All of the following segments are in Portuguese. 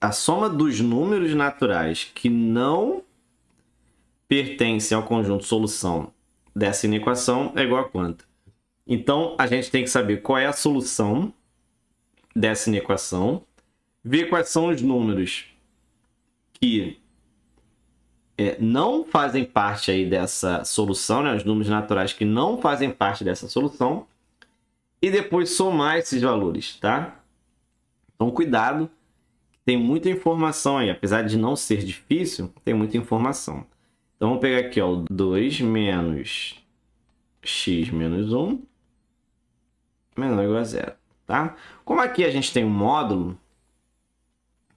a soma dos números naturais que não pertencem ao conjunto solução dessa inequação é igual a quanto? Então, a gente tem que saber qual é a solução dessa inequação, ver quais são os números que é, não fazem parte aí dessa solução, né? os números naturais que não fazem parte dessa solução, e depois somar esses valores, tá? Então, cuidado tem muita informação aí, apesar de não ser difícil, tem muita informação. Então vamos pegar aqui, ó, 2 menos x menos 1 menor ou igual a zero, tá? Como aqui a gente tem um módulo, o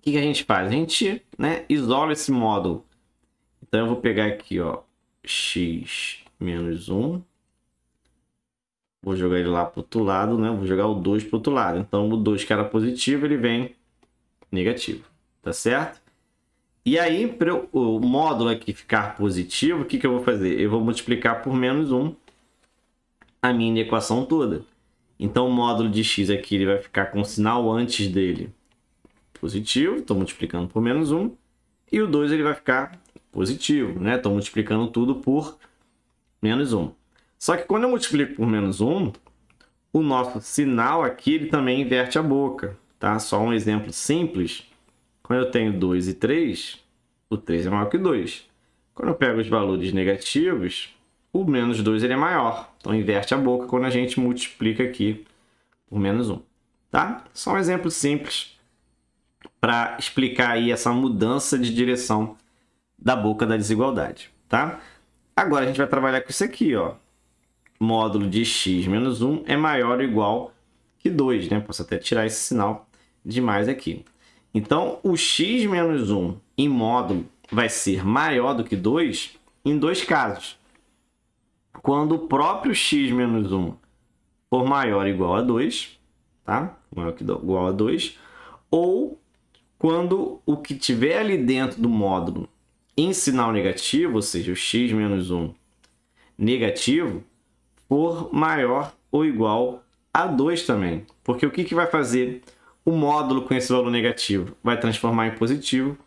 que, que a gente faz? A gente né, isola esse módulo. Então eu vou pegar aqui, ó, x menos 1 Vou jogar ele lá para o outro lado, né? Vou jogar o 2 para o outro lado. Então, o 2 que era positivo, ele vem negativo, tá certo? E aí, para o módulo aqui ficar positivo, o que, que eu vou fazer? Eu vou multiplicar por menos 1 a minha equação toda. Então, o módulo de x aqui ele vai ficar com o sinal antes dele positivo, estou multiplicando por menos 1. E o 2 ele vai ficar positivo, né? Estou multiplicando tudo por menos 1. Só que quando eu multiplico por menos 1, o nosso sinal aqui ele também inverte a boca. Tá? Só um exemplo simples. Quando eu tenho 2 e 3, o 3 é maior que 2. Quando eu pego os valores negativos, o menos 2 ele é maior. Então inverte a boca quando a gente multiplica aqui por menos 1. Tá? Só um exemplo simples para explicar aí essa mudança de direção da boca da desigualdade. Tá? Agora a gente vai trabalhar com isso aqui. Ó. Módulo de x menos 1 é maior ou igual que 2. Né? Posso até tirar esse sinal demais aqui. Então, o x menos 1 em módulo vai ser maior do que 2 em dois casos. Quando o próprio x menos 1 for maior ou igual a 2, tá? maior que igual a 2, ou quando o que tiver ali dentro do módulo em sinal negativo, ou seja, o x menos 1 negativo, for maior ou igual a 2 também. Porque o que, que vai fazer o módulo com esse valor negativo vai transformar em positivo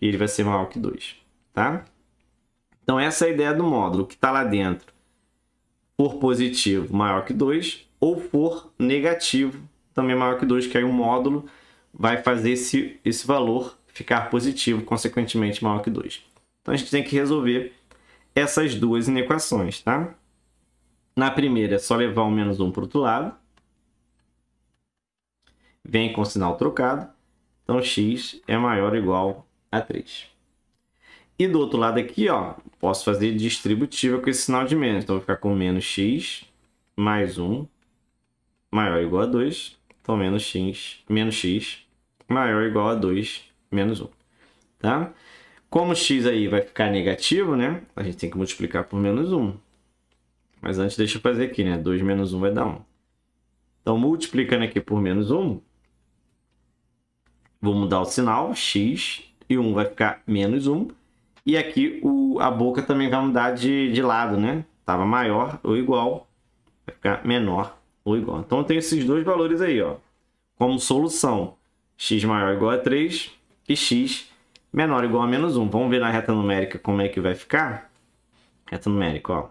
e ele vai ser maior que 2, tá? Então, essa é a ideia do módulo, que está lá dentro for positivo maior que 2 ou for negativo também maior que 2, que aí o módulo vai fazer esse, esse valor ficar positivo, consequentemente maior que 2. Então, a gente tem que resolver essas duas inequações, tá? Na primeira, é só levar o menos 1 para o outro lado vem com sinal trocado, então x é maior ou igual a 3. E do outro lado aqui, ó, posso fazer distributiva com esse sinal de menos. Então, vou ficar com menos x mais 1 maior ou igual a 2. Então, menos x, menos x maior ou igual a 2 menos 1. Tá? Como x aí vai ficar negativo, né? A gente tem que multiplicar por menos 1. Mas antes, deixa eu fazer aqui, né? 2 menos 1 vai dar 1. Então, multiplicando aqui por menos 1, vou mudar o sinal, x, e 1 vai ficar menos 1. E aqui o, a boca também vai mudar de, de lado, né? Estava maior ou igual, vai ficar menor ou igual. Então, eu tenho esses dois valores aí, ó. Como solução, x maior ou igual a 3 e x menor ou igual a menos 1. Vamos ver na reta numérica como é que vai ficar? Reta numérica, ó.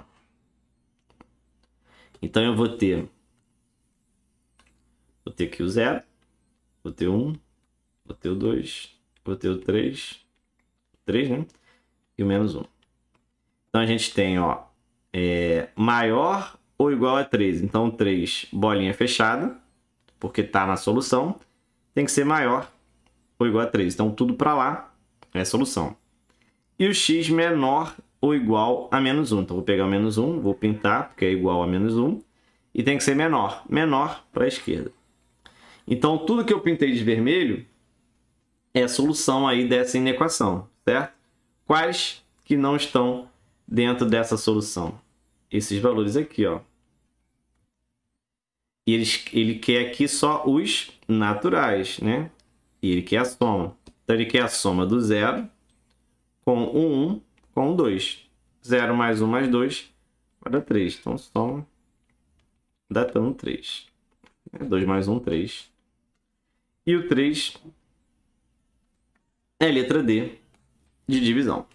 Então, eu vou ter... Vou ter aqui o zero, vou ter 1, um, botei o 2, botei o 3, 3, né? E o menos 1. Então a gente tem, ó, é, maior ou igual a 3. Então 3, bolinha fechada, porque tá na solução, tem que ser maior ou igual a 3. Então tudo para lá é solução. E o x menor ou igual a menos 1. Então vou pegar o menos 1, vou pintar, porque é igual a menos 1. E tem que ser menor, menor para a esquerda. Então tudo que eu pintei de vermelho é a solução aí dessa inequação, certo? Quais que não estão dentro dessa solução? Esses valores aqui, ó. ele, ele quer aqui só os naturais, né? E ele quer a soma. Então, ele quer a soma do zero com o 1 com o 2. 0 mais 1 mais 2 vai dar 3. Então, soma tanto 3. 2 mais 1, 3. E o 3 é a letra D de divisão.